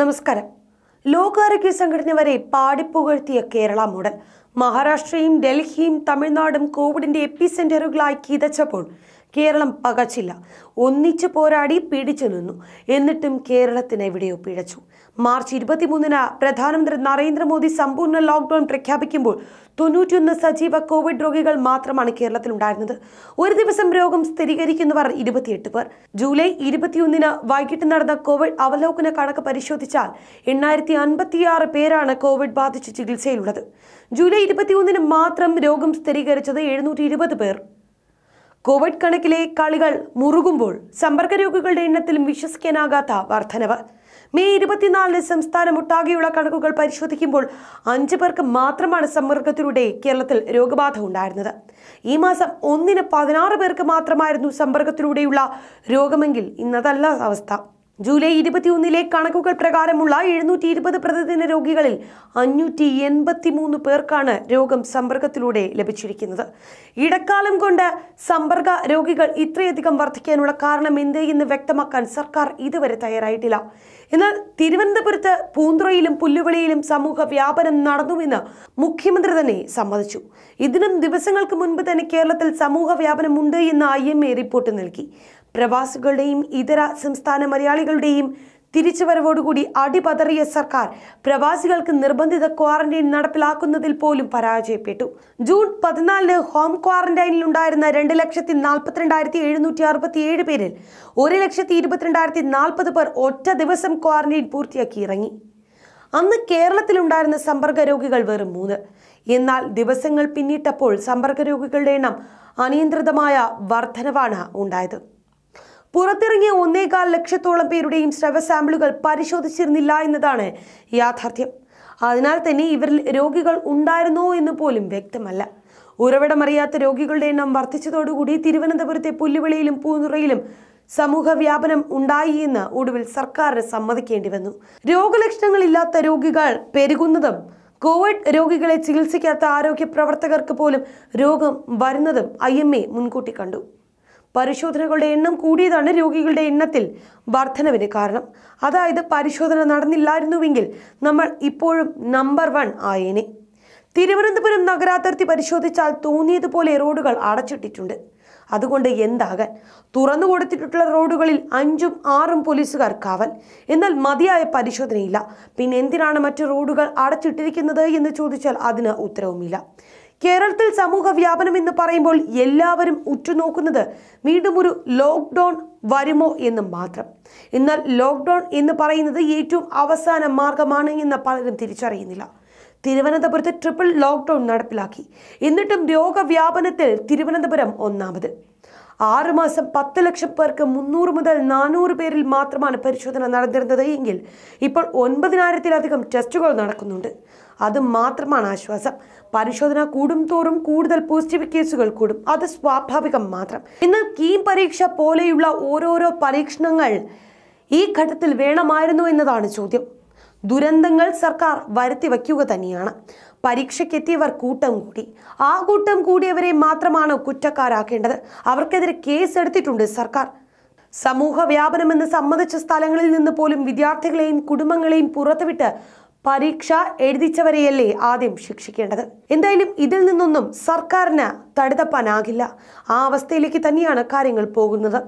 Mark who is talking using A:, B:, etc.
A: നമസ്കാരം ലോകാരോഗ്യ സംഘടന വരെ പാടിപ്പുകഴ്ത്തിയ കേരള മോഡൽ മഹാരാഷ്ട്രയും ഡൽഹിയും തമിഴ്നാടും കോവിഡിന്റെ എപ്പിസെന്ററുകളായി കിതച്ചപ്പോൾ കേരളം പകച്ചില്ല ഒന്നിച്ചു പോരാടി പിടിച്ചു നിന്നു എന്നിട്ടും കേരളത്തിന് എവിടെയോ പിഴച്ചു മാർച്ച് ഇരുപത്തിമൂന്നിന് പ്രധാനമന്ത്രി നരേന്ദ്രമോദി സമ്പൂർണ്ണ ലോക്ക്ഡൌൺ പ്രഖ്യാപിക്കുമ്പോൾ തൊണ്ണൂറ്റിയൊന്ന് സജീവ കോവിഡ് രോഗികൾ മാത്രമാണ് കേരളത്തിൽ ഉണ്ടായിരുന്നത് ഒരു ദിവസം രോഗം സ്ഥിരീകരിക്കുന്നവർ ഇരുപത്തിയെട്ട് പേർ ജൂലൈ ഇരുപത്തിയൊന്നിന് വൈകിട്ട് നടന്ന കോവിഡ് അവലോകന കണക്ക് പരിശോധിച്ചാൽ എണ്ണായിരത്തി അൻപത്തിയാറ് പേരാണ് കോവിഡ് ബാധിച്ച് ചികിത്സയിലുള്ളത് ജൂലൈ ഇരുപത്തിയൊന്നിന് മാത്രം രോഗം സ്ഥിരീകരിച്ചത് എഴുന്നൂറ്റി പേർ കോവിഡ് കണക്കിലെ കളികൾ മുറുകുമ്പോൾ സമ്പർക്ക രോഗികളുടെ എണ്ണത്തിലും വിശ്വസിക്കാനാകാത്ത വർധനവ് മെയ് ഇരുപത്തിനാലിന് സംസ്ഥാനമൊട്ടാകെയുള്ള കണക്കുകൾ പരിശോധിക്കുമ്പോൾ അഞ്ചു പേർക്ക് മാത്രമാണ് സമ്പർക്കത്തിലൂടെ കേരളത്തിൽ രോഗബാധ ഉണ്ടായിരുന്നത് ഈ മാസം ഒന്നിന് പതിനാറ് പേർക്ക് മാത്രമായിരുന്നു സമ്പർക്കത്തിലൂടെയുള്ള രോഗമെങ്കിൽ ഇന്നതല്ല അവസ്ഥ ജൂലൈ ഇരുപത്തിയൊന്നിലെ കണക്കുകൾ പ്രകാരമുള്ള എഴുന്നൂറ്റി ഇരുപത് പ്രതിദിന രോഗികളിൽ അഞ്ഞൂറ്റി എൺപത്തി മൂന്ന് പേർക്കാണ് രോഗം സമ്പർക്കത്തിലൂടെ ലഭിച്ചിരിക്കുന്നത് ഇടക്കാലം കൊണ്ട് സമ്പർക്ക രോഗികൾ ഇത്രയധികം വർദ്ധിക്കാനുള്ള കാരണം എന്ത് എന്ന് വ്യക്തമാക്കാൻ സർക്കാർ ഇതുവരെ തയ്യാറായിട്ടില്ല എന്നാൽ തിരുവനന്തപുരത്ത് പൂന്തുറയിലും പുല്ലുവിളിയിലും സമൂഹ വ്യാപനം നടന്നുവെന്ന് മുഖ്യമന്ത്രി തന്നെ സമ്മതിച്ചു ഇതിനും ദിവസങ്ങൾക്ക് മുൻപ് തന്നെ കേരളത്തിൽ സമൂഹ വ്യാപനമുണ്ട് എന്ന് ഐ എം എ റിപ്പോർട്ട് നൽകി പ്രവാസികളുടെയും ഇതര സംസ്ഥാന മലയാളികളുടെയും തിരിച്ചുവരവോടുകൂടി അടിപതറിയ സർക്കാർ പ്രവാസികൾക്ക് നിർബന്ധിത ക്വാറന്റൈൻ നടപ്പിലാക്കുന്നതിൽ പോലും പരാജയപ്പെട്ടു ജൂൺ പതിനാലിന് ഹോം ക്വാറന്റൈനിൽ ഉണ്ടായിരുന്ന രണ്ട് ലക്ഷത്തി നാൽപ്പത്തിരണ്ടായിരത്തി എഴുന്നൂറ്റി അറുപത്തിയേഴ് പേരിൽ ഒരു ലക്ഷത്തി ഇരുപത്തിരണ്ടായിരത്തി നാൽപ്പത് പേർ ഒറ്റ ദിവസം ക്വാറന്റൈൻ പൂർത്തിയാക്കി ഇറങ്ങി അന്ന് കേരളത്തിലുണ്ടായിരുന്ന സമ്പർക്ക രോഗികൾ വെറും മൂന്ന് എന്നാൽ ദിവസങ്ങൾ പിന്നിട്ടപ്പോൾ സമ്പർക്ക രോഗികളുടെ എണ്ണം അനിയന്ത്രിതമായ വർധനവാണ് ഉണ്ടായത് പുറത്തിറങ്ങിയ ഒന്നേകാൽ ലക്ഷത്തോളം പേരുടെയും സ്രവ സാമ്പിളുകൾ പരിശോധിച്ചിരുന്നില്ല എന്നതാണ് യാഥാർത്ഥ്യം അതിനാൽ തന്നെ ഇവരിൽ രോഗികൾ ഉണ്ടായിരുന്നോ എന്ന് പോലും വ്യക്തമല്ല ഉറവിടമറിയാത്ത രോഗികളുടെ എണ്ണം വർദ്ധിച്ചതോടുകൂടി തിരുവനന്തപുരത്തെ പുല്ലുവിളിയിലും പൂന്തുറയിലും സമൂഹ വ്യാപനം ഉണ്ടായി എന്ന് ഒടുവിൽ സർക്കാരിന് സമ്മതിക്കേണ്ടി വന്നു ഇല്ലാത്ത രോഗികൾ പെരുകുന്നതും കോവിഡ് രോഗികളെ ചികിത്സിക്കാത്ത ആരോഗ്യ പ്രവർത്തകർക്ക് പോലും രോഗം വരുന്നതും ഐ മുൻകൂട്ടി കണ്ടു പരിശോധനകളുടെ എണ്ണം കൂടിയതാണ് രോഗികളുടെ എണ്ണത്തിൽ വർധനവിന് കാരണം അതായത് പരിശോധന നടന്നില്ലായിരുന്നുവെങ്കിൽ നമ്മൾ ഇപ്പോഴും നമ്പർ വൺ ആയേനെ തിരുവനന്തപുരം നഗരാതിർത്തി പരിശോധിച്ചാൽ തോന്നിയതുപോലെ റോഡുകൾ അടച്ചിട്ടിട്ടുണ്ട് അതുകൊണ്ട് എന്താകാൻ തുറന്നു കൊടുത്തിട്ടുള്ള റോഡുകളിൽ അഞ്ചും ആറും പോലീസുകാർ കാവൽ എന്നാൽ മതിയായ പരിശോധനയില്ല പിന്നെ എന്തിനാണ് മറ്റു റോഡുകൾ അടച്ചിട്ടിരിക്കുന്നത് എന്ന് ചോദിച്ചാൽ അതിന് ഉത്തരവുമില്ല കേരളത്തിൽ സമൂഹ വ്യാപനം എന്ന് പറയുമ്പോൾ എല്ലാവരും ഉറ്റുനോക്കുന്നത് വീണ്ടും ഒരു ലോക്ക്ഡൗൺ വരുമോ എന്ന് മാത്രം എന്നാൽ ലോക്ക്ഡൗൺ എന്ന് പറയുന്നത് ഏറ്റവും അവസാന മാർഗമാണ് എന്ന് പലരും തിരിച്ചറിയുന്നില്ല തിരുവനന്തപുരത്ത് ട്രിപ്പിൾ ലോക്ക്ഡൗൺ നടപ്പിലാക്കി എന്നിട്ടും രോഗവ്യാപനത്തിൽ തിരുവനന്തപുരം ഒന്നാമത് ആറുമാസം പത്ത് ലക്ഷം പേർക്ക് മുന്നൂറ് മുതൽ നാനൂറ് പേരിൽ മാത്രമാണ് പരിശോധന നടന്നിരുന്നത് എങ്കിൽ ഇപ്പോൾ ഒൻപതിനായിരത്തിലധികം ടെസ്റ്റുകൾ നടക്കുന്നുണ്ട് അത് മാത്രമാണ് ആശ്വാസം പരിശോധന കൂടും തോറും കൂടുതൽ പോസിറ്റീവ് കേസുകൾ കൂടും അത് സ്വാഭാവികം മാത്രം ഇന്ന് കീം പരീക്ഷ പോലെയുള്ള ഓരോരോ പരീക്ഷണങ്ങൾ ഈ ഘട്ടത്തിൽ വേണമായിരുന്നു എന്നതാണ് ചോദ്യം ദുരന്തങ്ങൾ സർക്കാർ വരുത്തി വയ്ക്കുക തന്നെയാണ് പരീക്ഷയ്ക്കെത്തിയവർ കൂട്ടം കൂടി ആ കൂട്ടം കൂടിയവരെ മാത്രമാണ് കുറ്റക്കാരാക്കേണ്ടത് അവർക്കെതിരെ കേസെടുത്തിട്ടുണ്ട് സർക്കാർ സമൂഹ വ്യാപനമെന്ന് സമ്മതിച്ച സ്ഥലങ്ങളിൽ നിന്ന് പോലും വിദ്യാർത്ഥികളെയും കുടുംബങ്ങളെയും പുറത്തുവിട്ട് പരീക്ഷ എഴുതിച്ചവരെയല്ലേ ആദ്യം ശിക്ഷിക്കേണ്ടത് എന്തായാലും ഇതിൽ നിന്നൊന്നും സർക്കാരിന് തടുതപ്പാനാകില്ല ആ അവസ്ഥയിലേക്ക് തന്നെയാണ് കാര്യങ്ങൾ പോകുന്നത്